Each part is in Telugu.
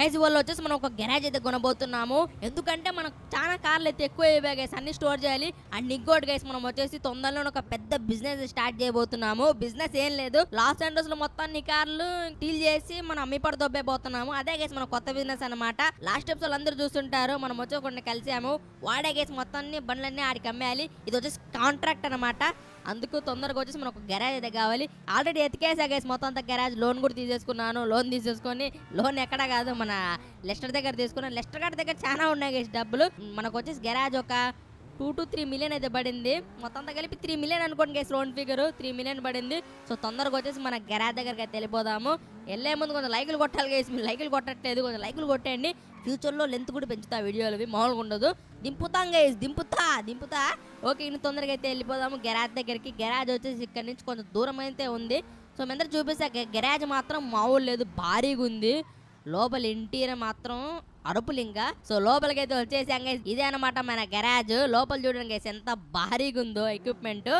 గైజ్ ఇవాళ వచ్చేసి మనం ఒక గ్యారేజ్ అయితే కొనబోతున్నాము ఎందుకంటే మనం చాలా కార్లు అయితే ఎక్కువ అయిపోయాయి గైస్ అన్ని స్టోర్ చేయాలి అండ్ ఇంకోటి గైస్ మనం వచ్చేసి తొందరలో ఒక పెద్ద బిజినెస్ స్టార్ట్ చేయబోతున్నాము బిజినెస్ ఏం లేదు లాస్ట్ అండ్ లో మొత్తాన్ని కార్లు డీల్ చేసి మనం అమ్మిపడి దొబ్బైపోతున్నాము అదే గైస్ మన కొత్త బిజినెస్ అనమాట లాస్ట్ స్టెప్స్ అందరూ చూస్తుంటారు మనం వచ్చి కొన్ని కలిసాము వాడే గైస్ మొత్తాన్ని బండ్లన్నీ ఆడికి అమ్మేయాలి ఇది వచ్చేసి కాంట్రాక్ట్ అనమాట అందుకు తొందరగా వచ్చేసి మనకు గ్యారేజ్ అయితే కావాలి ఆల్రెడీ ఎత్తికేసా గైస్ మొత్తం అంతా గ్యారేజ్ లోన్ కూడా తీసేసుకున్నాను లోన్ తీసేసుకొని లోన్ ఎక్కడ కాదు మన లెస్టర్ దగ్గర తీసుకున్నాను లెస్టర్ గారి దగ్గర చాలా ఉన్నాయి గైస్ డబ్బులు మనకు వచ్చేసి గ్యారేజ్ ఒక టూ టు త్రీ మిలియన్ అయితే పడింది మొత్తం అంతా కలిపి త్రీ మిలియన్ అనుకోండి guys loan figure three million పడింది సో తొందరగా వచ్చేసి మన గ్యారేజ్ దగ్గరకి అయితే వెళ్ళిపోదాము వెళ్ళే ముందు కొంచెం లైకులు కొట్టాలి గేసి మీరు లైకులు కొట్టట్లేదు కొంచెం లైకులు కొట్టేయండి ఫ్యూచర్లో లెంత్ కూడా పెంచుతా వీడియోలు మామూలుగా ఉండదు దింపుతాం గైజ్ దింపుతా దింపుతా ఓకే ఇన్ని తొందరగా అయితే వెళ్ళిపోదాము గెరాజ్ దగ్గరికి గెరాజ్ వచ్చేసి ఇక్కడ నుంచి కొంచెం దూరం అయితే ఉంది సో మీ అందరూ చూపిస్తా గెరాజ్ మాత్రం మామూలు లేదు భారీగా ఉంది లోపల ఇంటీరియర్ మాత్రం అరుపులు ఇంకా సో లోపలికి అయితే వచ్చేసాం గైజ్ ఇదే అనమాట మన గెరాజ్ లోపల చూడడం గైస్ ఎంత భారీగా ఉందో ఎక్విప్మెంట్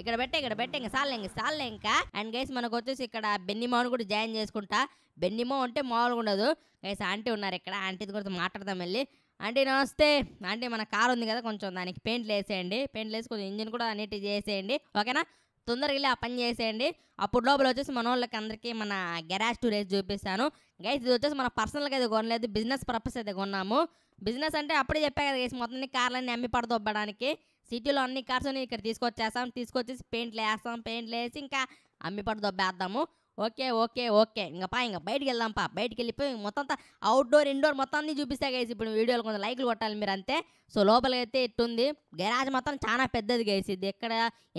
ఇక్కడ పెట్టే ఇక్కడ పెట్టే ఇంకా సార్లే ఇంకా సార్లే ఇంకా అండ్ గైస్ మనకు వచ్చేసి ఇక్కడ బెన్నిమాను కూడా జాయిన్ చేసుకుంటా బెన్నిమో అంటే మామూలుగా ఉండదు గైస్ ఆంటీ ఉన్నారు ఇక్కడ ఆంటీ కూడా మాట్లాడదాం వెళ్ళి అంటే నమస్తే అంటే మన కార్ ఉంది కదా కొంచెం దానికి పెయింట్లు వేసేయండి పెయింట్లు వేసి కొంచెం ఇంజిన్ కూడా అన్నిటి చేసేయండి ఓకేనా తొందరగా వెళ్ళి ఆ పని చేసేయండి అప్పుడు లోపల వచ్చేసి మన వాళ్ళకి అందరికీ మన గ్యారేజ్ టూ రేస్ చూపిస్తాను గైస్ ఇది వచ్చేసి మన పర్సనల్గా అయితే కొనలేదు బిజినెస్ పర్పస్ అయితే కొన్నాము బిజినెస్ అంటే అప్పుడే చెప్పా కదా గైస్ మొత్తం కార్లన్నీ అమ్మి పడదొబ్బడానికి సిటీలో అన్ని కార్స్ ఇక్కడ తీసుకొచ్చేస్తాం తీసుకొచ్చేసి పెయింట్లు వేస్తాం పెయింట్లు వేసి ఇంకా అమ్మి పడదొబ్బేద్దాము ఓకే ఓకే ఓకే పా ఇంకా బయటికి వెళ్దాంపా బయటికి వెళ్ళిపోయి మొత్తం అంతా అవుట్డోర్ ఇండోర్ మొత్తం అన్ని చూపిస్తే గేసి ఇప్పుడు వీడియోలు కొంచెం లైక్లు కొట్టాలి మీరు అంతే సో లోపలైతే ఇట్టుంది గ్యారాజ్ మొత్తం చాలా పెద్దది గైస్ ఇది ఎక్కడ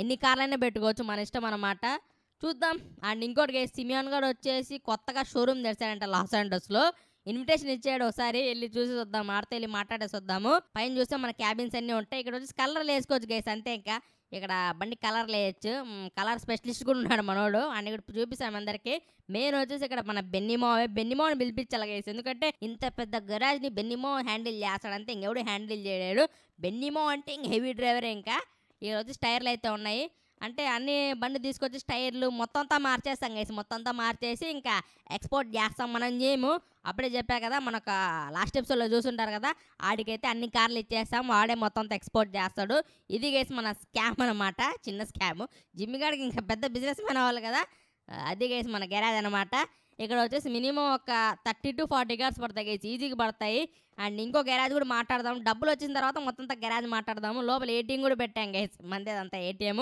ఎన్ని కార్లైనా పెట్టుకోవచ్చు మన ఇష్టం అనమాట చూద్దాం అండ్ ఇంకోటి గైస్ సిమియాన్ గారు వచ్చేసి కొత్తగా షోరూమ్ తెరిచాడంట లాస్ ఏంజలస్లో ఇన్విటేషన్ ఇచ్చాడు ఒకసారి వెళ్ళి చూసి చూద్దాం ఆడితే వెళ్ళి మాట్లాడేసి వద్దాము పైన చూస్తే మన క్యాబిన్స్ అన్నీ ఉంటాయి ఇక్కడ వచ్చి కలర్లు వేసుకోవచ్చు గేసి అంతే ఇంకా ఇక్కడ బండి కలర్ లేయచ్చు కలర్ స్పెషలిస్ట్ కూడా ఉన్నాడు మనోడు అని ఇక్కడ చూపిస్తాం అందరికీ మెయిన్ వచ్చేసి ఇక్కడ మన బెన్నిమో అని పిలిపించాలి ఎందుకంటే ఇంత పెద్ద గరాజ్ ని బెన్నిమో హ్యాండిల్ చేస్తాడంటే ఇంకెవడు హ్యాండిల్ చేయలేడు బెన్నిమో అంటే ఇంక హెవీ డ్రైవర్ ఇంకా ఈరోజు స్టైర్లు అయితే ఉన్నాయి అంటే అన్ని బండి తీసుకొచ్చి టైర్లు మొత్తం అంతా మార్చేస్తాం గైస్ మొత్తం అంతా మార్చేసి ఇంకా ఎక్స్పోర్ట్ చేస్తాం మనం చేయము అప్పుడే చెప్పా కదా మనకు లాస్ట్ ఎపిసోడ్లో చూసుంటారు కదా ఆడికైతే అన్ని కార్లు ఇచ్చేస్తాం వాడే మొత్తం అంతా ఎక్స్పోర్ట్ చేస్తాడు ఇది గైస్ మన స్కామ్ అనమాట చిన్న స్కామ్ జిమ్మిగాడికి ఇంకా పెద్ద బిజినెస్ మ్యాన్ అవ్వాలి కదా అది గైస్ మన గెరాజ్ అనమాట ఇక్కడ వచ్చేసి మినిమం ఒక థర్టీ టు ఫార్టీ కార్స్ పడతాయి గైస్ ఈజీగా పడతాయి అండ్ ఇంకో గ్యారేజ్ కూడా మాట్లాడదాం డబ్బులు వచ్చిన తర్వాత మొత్తం అంతా గ్యారేజ్ మాట్లాడదాము లోపల ఏటీఎం కూడా పెట్టాం గైస్ మందేదంతా ఏటీఎం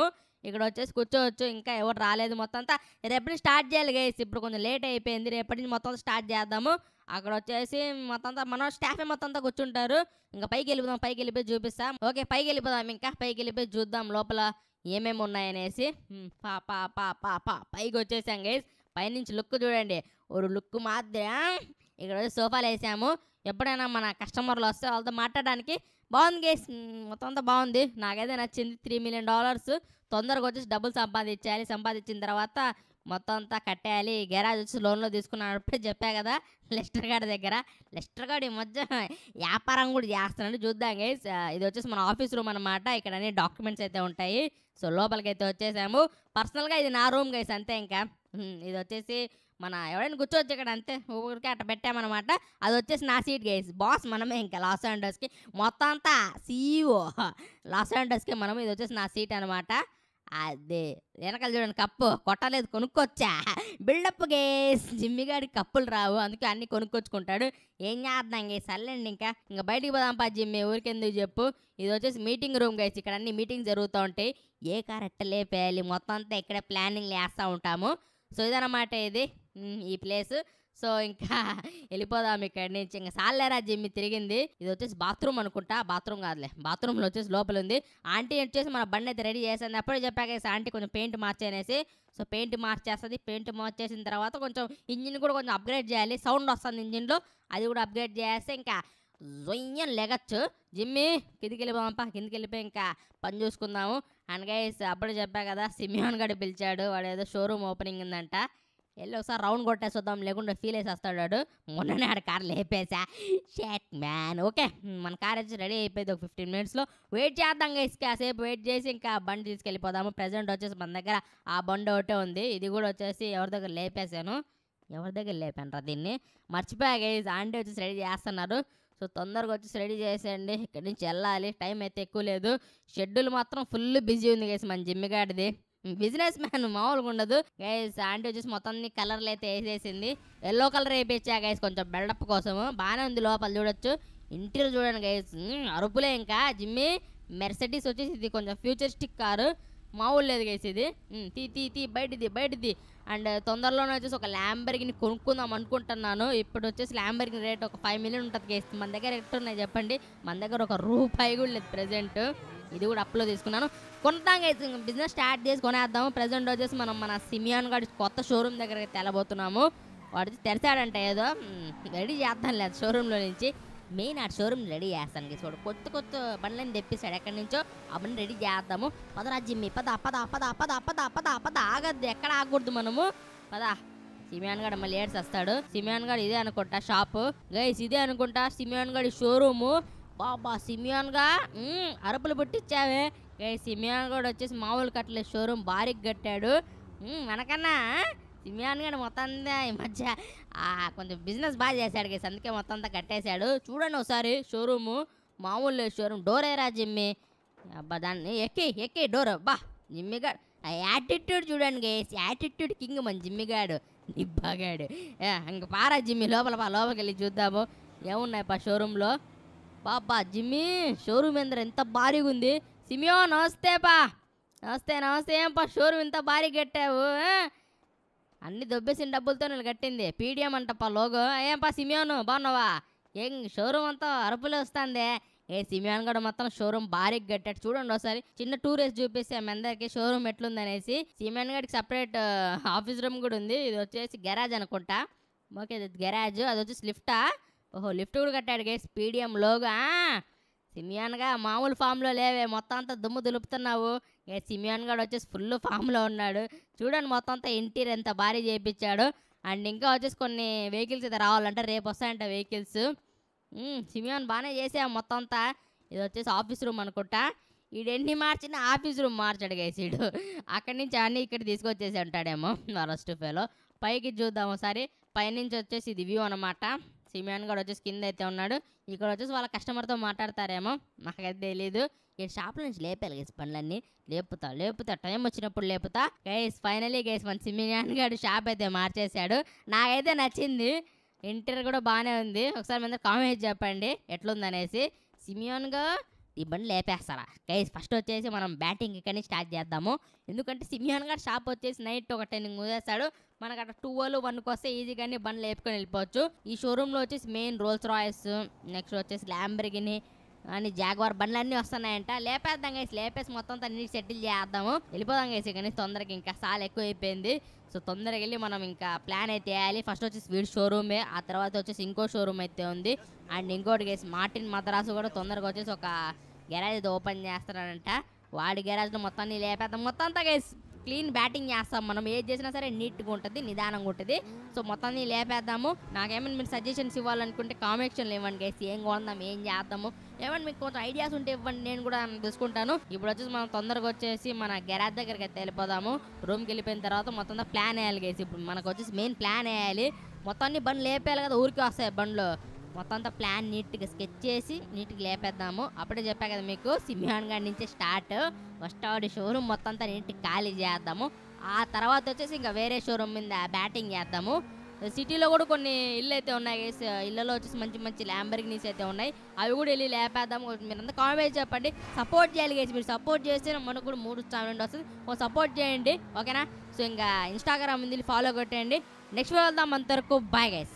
ఇక్కడ వచ్చేసి కూర్చోవచ్చు ఇంకా ఎవరు రాలేదు మొత్తం అంతా రేపటి స్టార్ట్ చేయాలి గైస్ ఇప్పుడు కొంచెం లేట్ అయిపోయింది రేపటి నుంచి మొత్తం స్టార్ట్ చేద్దాము అక్కడ వచ్చేసి మొత్తం అంతా మన స్టాఫే మొత్తం అంతా కూర్చుంటారు ఇంకా పైకి వెళ్ళిపోదాం పైకి వెళ్ళిపోయి చూపిస్తాం ఓకే పైకి వెళ్ళిపోదాం ఇంకా పైకి వెళ్ళిపోయి చూద్దాం లోపల ఏమేమి ఉన్నాయనేసి పా పా పా పా పా పైకి వచ్చేసాం గేస్ పైనుంచి లుక్ చూడండి ఒక లుక్ మాత్రం ఇక్కడ సోఫాలు వేసాము ఎప్పుడైనా మన కస్టమర్లు వస్తే వాళ్ళతో మాట్లాడడానికి బాగుంది గేస్ మొత్తం అంతా బాగుంది నాకైతే నచ్చింది త్రీ మిలియన్ డాలర్స్ తొందరగా వచ్చేసి డబ్బులు సంపాదించాలి సంపాదించిన తర్వాత మొత్తం అంతా కట్టేయాలి గ్యారాజ్ వచ్చి లోన్లో అప్పుడే చెప్పా కదా లెస్టర్ గారి దగ్గర లెస్టర్ గారు ఈ మధ్య వ్యాపారం కూడా చేస్తున్నాడు చూద్దాం గైస్ ఇది వచ్చేసి మన ఆఫీస్ రూమ్ అనమాట ఇక్కడ అన్ని డాక్యుమెంట్స్ అయితే ఉంటాయి సో లోపలికి అయితే వచ్చేసాము పర్సనల్గా ఇది నా రూమ్ గైస్ అంతే ఇంకా ఇది వచ్చేసి మన ఎవరైనా కూర్చోవచ్చు ఇక్కడ అంతే ఊరికే అట్ట పెట్టామన్నమాట అది వచ్చేసి నా సీట్ గైస్ బాస్ మనమే ఇంకా లాస్ ఏండర్స్కి మొత్తం అంతా సీఈఓ e లాస్ ఏండర్స్కి మనం ఇది వచ్చేసి నా సీట్ అనమాట అదే వెనకాల చూడండి కప్పు కొట్టలేదు కొనుక్కొచ్చా బిల్డప్ గేస్ జిమ్మిగాడి కప్పులు రావు అందుకే అన్ని కొనుక్కొచ్చుకుంటాడు ఏం చేద్దాం గేస్ సర్లేండి ఇంకా ఇంకా బయటికి పోదాం పా జిమ్మి ఊరికెందుకు చెప్పు ఇది వచ్చేసి మీటింగ్ రూమ్ గేస్ ఇక్కడ అన్ని మీటింగ్ జరుగుతూ ఉంటాయి ఏ కార్ లేపేయాలి మొత్తం అంతా ఇక్కడే ప్లానింగ్ వేస్తూ ఉంటాము సో ఇదన్నమాట ఇది ఈ ప్లేసు సో ఇంకా వెళ్ళిపోదాం ఇక్కడ నుంచి ఇంకా సాలేరా జిమ్మి తిరిగింది ఇది వచ్చేసి బాత్రూమ్ అనుకుంటా బాత్రూమ్ కాదులే బాత్రూమ్ లో వచ్చేసి లోపల ఉంది ఆంటీ వచ్చేసి మన బండి అయితే రెడీ చేసింది అప్పుడే చెప్పాక ఆంటీ కొంచెం పెయింట్ మార్చేసి సో పెయింట్ మార్చేస్తుంది పెయింట్ మార్చేసిన తర్వాత కొంచెం ఇంజిన్ కూడా కొంచెం అప్గ్రేడ్ చేయాలి సౌండ్ వస్తుంది ఇంజిన్లో అది కూడా అప్గ్రేడ్ చేస్తే ఇంకా జొయ్యం లెగచ్చు జిమ్మి కిందికి వెళ్ళిపోమంపా కిందికి వెళ్ళిపోయి ఇంకా పని చూసుకుందాము అండ్ గైస్ అప్పుడు చెప్పా కదా సిమియోన్ గడి పిలిచాడు వాడు ఏదో షోరూమ్ ఓపెనింగ్ ఉందంట వెళ్ళి ఒకసారి రౌండ్ కొట్టేసొద్దాం లేకుండా ఫీల్ వేసేస్తాడు మొన్ననే ఆడ కార్ లేపేసా షాట్ మ్యాన్ ఓకే మన కార్ వచ్చి రెడీ అయిపోయింది ఒక ఫిఫ్టీన్ మినిట్స్లో వెయిట్ చేద్దాం కాసేపు వెయిట్ చేసి ఇంకా బండి తీసుకెళ్ళిపోదాము ప్రజెంట్ వచ్చేసి మన దగ్గర ఆ బండి ఒకటే ఉంది ఇది కూడా వచ్చేసి ఎవరి దగ్గర లేపేశాను ఎవరి దగ్గర లేపాను రా దీన్ని మర్చిపోయా ఆంటీ వచ్చేసి రెడీ చేస్తున్నారు సో తొందరగా వచ్చేసి రెడీ చేసేయండి ఇక్కడి నుంచి వెళ్ళాలి టైం అయితే ఎక్కువ లేదు షెడ్యూల్ మాత్రం ఫుల్ బిజీ ఉంది గైస్ మన గారిది బిజినెస్ మ్యాన్ మామూలుగా ఉండదు గైస్ ఆంటీ వచ్చేసి మొత్తం అన్ని కలర్లు అయితే వేసేసింది ఎల్లో కలర్ వేపించా గైస్ కొంచెం బిల్డప్ కోసం బాగానే ఉంది లోపల చూడొచ్చు ఇంటీరియర్ చూడండి గైస్ అరుపులే ఇంకా జిమ్మి మెర్సెడీస్ వచ్చేసి ఇది కొంచెం ఫ్యూచరిస్టిక్ కారు మామూలు లేదు గైస్ ఇది తీ తీ తీ బయటిది బయటిది అండ్ తొందరలోనే వచ్చేసి ఒక ల్యాంబర్గిని కొనుక్కుందాం అనుకుంటున్నాను ఇప్పుడు వచ్చేసి ల్యాంబర్గిని రేట్ ఒక ఫైవ్ మిలియన్ ఉంటుంది గైస్ మన దగ్గర ఎట్టున్నాయి చెప్పండి మన దగ్గర ఒక రూపాయి కూడా లేదు ప్రజెంట్ ఇది కూడా అప్లో తీసుకున్నాను కొంటాం బిజినెస్ స్టార్ట్ చేసి కొనేద్దాము ప్రజెంట్ వచ్చేసి మనం మన సిమియాన్ గారి కొత్త షోరూమ్ దగ్గర తెలబోతున్నాము వాడు తెరిచాడంట ఏదో రెడీ చేద్దాం లేదు షోరూంలో నుంచి మెయిన్ ఆ షోరూమ్ రెడీ చేస్తాను గేసి కొత్త కొత్త బండ్లని తెప్పిస్తాడు ఎక్కడి నుంచో ఆ బండి రెడీ చేద్దాము పదరా జిమ్మి పద పద పద పద పద పద పద ఆగద్దు ఎక్కడ ఆగకూడదు మనము పదా సిమియాన్ గడ్ మళ్ళీ ఏడ్స్ వస్తాడు సిమియాన్ గడ్ ఇదే అనుకుంటా షాప్ గైస్ ఇదే అనుకుంటా సిమియాన్ గడ్ షోరూము బాబా సిమియాన్గా అరుపులు పుట్టించావే సిమియాన్ కూడా వచ్చేసి మామూలు కట్టలే షోరూమ్ భారీగా కట్టాడు మనకన్నా సిమియాన్ గడు మొత్తం ఈ మధ్య కొంచెం బిజినెస్ బాగా చేశాడు గైస్ అందుకే మొత్తం అంతా కట్టేశాడు చూడండి ఒకసారి షోరూము మామూలు షోరూమ్ డోరేరా జిమ్మి అబ్బా దాన్ని ఎక్కి ఎక్కి డోర్ బా జిమ్మిగా ఆ యాటిట్యూడ్ చూడండి గైస్ యాటిట్యూడ్ కింగ్ మన జిమ్మిగాడు నిబ్బాగాడు ఇంక పారా జిమ్మి లోపల పా లోపలికి వెళ్ళి చూద్దాము ఏమున్నాయి పా షోరూంలో పాపా జిమ్మి షోరూమ్ ఎందర ఎంత భారీగా ఉంది సిమియో నమస్తే పా నమస్తే నమస్తే ఏం పా షోరూమ్ ఇంత భారీ కట్టావు అన్ని దొబ్బేసిన డబ్బులతో నేను కట్టింది పీడిఎం పా లోగో ఏం పా సిమియోను బాగున్నావా ఏం షోరూమ్ అంతా అరుపులే వస్తుంది ఏ సిమియాన్ కూడా మొత్తం షోరూమ్ భారీగా కట్టాడు చూడండి ఒకసారి చిన్న టూరిస్ట్ చూపిస్తే ఆమె అందరికి షోరూమ్ ఎట్లుందనేసి సిమియాన్ గడికి సపరేట్ ఆఫీస్ రూమ్ కూడా ఉంది ఇది వచ్చేసి గెరాజ్ అనుకుంటా ఓకే ఇది గెరాజ్ అది వచ్చేసి లిఫ్టా ఓహో లిఫ్ట్ కూడా కట్టాడు గేస్ పీడిఎం లోగా సిమియాన్గా మామూలు ఫామ్లో లేవే మొత్తం అంతా దుమ్ము దులుపుతున్నావు సిమియాన్ గడు వచ్చేసి ఫుల్ ఫామ్లో ఉన్నాడు చూడండి మొత్తం అంతా ఇంటీరియర్ ఎంత భారీ చేయించాడు అండ్ ఇంకా వచ్చేసి కొన్ని వెహికల్స్ అయితే రావాలంటే రేపు వస్తాయంట వెహికల్స్ సిమియాన్ బాగానే చేసాం మొత్తం అంతా ఇది వచ్చేసి ఆఫీస్ రూమ్ అనుకుంటా వీడు ఎన్ని మార్చినా ఆఫీస్ రూమ్ మార్చాడు గైసీడు అక్కడి నుంచి అన్ని ఇక్కడ తీసుకొచ్చేసి ఉంటాడేమో ఫస్ట్ ఫేలో పైకి చూద్దాం ఒకసారి పైనుంచి వచ్చేసి ఇది వ్యూ అనమాట సిమియాన్ కూడా వచ్చేసి కింద అయితే ఉన్నాడు ఇక్కడ వచ్చేసి వాళ్ళ కస్టమర్తో మాట్లాడతారేమో నాకైతే తెలియదు ఈ షాప్లో నుంచి లేపాలి గేస్ పనులన్నీ లేపుతా లేపుతా టైం వచ్చినప్పుడు లేపుతా గైస్ ఫైనలీ గైస్ మన సిమియాన్ గారు షాప్ అయితే మార్చేశాడు నాకైతే నచ్చింది ఇంటర్ కూడా బాగానే ఉంది ఒకసారి మీద కామెంట్ చెప్పండి ఎట్లుందనేసి సిమియాన్గా ఈ బండి లేపేస్తారా గైస్ ఫస్ట్ వచ్చేసి మనం బ్యాటింగ్ ఇక్కడి నుంచి స్టార్ట్ చేద్దాము ఎందుకంటే సిమియాన్ గారు షాప్ వచ్చేసి నైట్ ఒక టెన్ కుదేస్తాడు మనకు అక్కడ టూవల్ వన్కి వస్తే ఈజీగానే బండ్లు లేపుకొని వెళ్ళిపోవచ్చు ఈ షోరూంలో వచ్చేసి మెయిన్ రోల్స్ రాయల్స్ నెక్స్ట్ వచ్చేసి ల్యాంబర్గిని అని జాగ్వార్ బండ్లు అన్నీ వస్తున్నాయంట లేపేద్దాం గైస్ లేపేసి మొత్తం అన్ని సెటిల్ చేద్దాము వెళ్ళిపోదాం గైస్ కానీ తొందరగా ఇంకా సాల్ ఎక్కువ అయిపోయింది సో తొందరగా వెళ్ళి మనం ఇంకా ప్లాన్ అయితే వేయాలి ఫస్ట్ వచ్చేసి వీడి షోరూమే ఆ తర్వాత వచ్చేసి ఇంకో షోరూమ్ అయితే ఉంది అండ్ ఇంకోటి గేసి మార్టిన్ మద్రాసు కూడా తొందరగా వచ్చేసి ఒక గ్యారేజ్ ఓపెన్ చేస్తాడంట వాడి గ్యారేజ్లో మొత్తాన్ని లేపేద్దాం మొత్తం అంతా గేస్ క్లీన్ బ్యాటింగ్ చేస్తాం మనం ఏది చేసినా సరే నీట్గా ఉంటుంది నిదానంగా ఉంటుంది సో మొత్తాన్ని లేపేద్దాము నాకేమైనా మీరు సజెషన్స్ ఇవ్వాలనుకుంటే కామెక్షన్లు ఇవ్వండి గైస్ ఏం కొందాం ఏం చేద్దాము ఏమైనా మీకు కొంచెం ఐడియాస్ ఉంటే ఇవ్వండి నేను కూడా తీసుకుంటాను ఇప్పుడు వచ్చేసి మనం తొందరగా వచ్చేసి మన గ్యారేజ్ దగ్గరికి అయితే వెళ్ళిపోదాము రూమ్కి వెళ్ళిపోయిన తర్వాత మొత్తం ప్లాన్ వేయాలి గేసి ఇప్పుడు మనకు వచ్చేసి మెయిన్ ప్లాన్ వేయాలి మొత్తాన్ని బండ్లు లేపేయాలి కదా ఊరికి వస్తాయి బండ్లు మొత్తం అంతా ప్లాన్ నీట్గా స్కెచ్ చేసి నీట్గా లేపేద్దాము అప్పుడే చెప్పా కదా మీకు సింహాన్ గారి నుంచి స్టార్ట్ ఫస్ట్ ఆవిడ షోరూమ్ మొత్తం అంతా నీట్గా ఖాళీ చేద్దాము ఆ తర్వాత వచ్చేసి ఇంకా వేరే షోరూమ్ మీద బ్యాటింగ్ చేద్దాము సిటీలో కూడా కొన్ని ఇల్లు అయితే ఉన్నాయి ఇళ్ళలో వచ్చేసి మంచి మంచి ల్యాంబర్గినీస్ అయితే ఉన్నాయి అవి కూడా వెళ్ళి లేపేద్దాం మీరు అంతా కామెంట్ చెప్పండి సపోర్ట్ చేయాలి కేసు మీరు సపోర్ట్ చేస్తే మనకు కూడా మూడు స్టాండ్ వస్తుంది ఓ సపోర్ట్ చేయండి ఓకేనా సో ఇంకా ఇన్స్టాగ్రామ్ ఉంది ఫాలో కొట్టేయండి నెక్స్ట్ వెళ్దాం అంతవరకు బాయ్ గైస్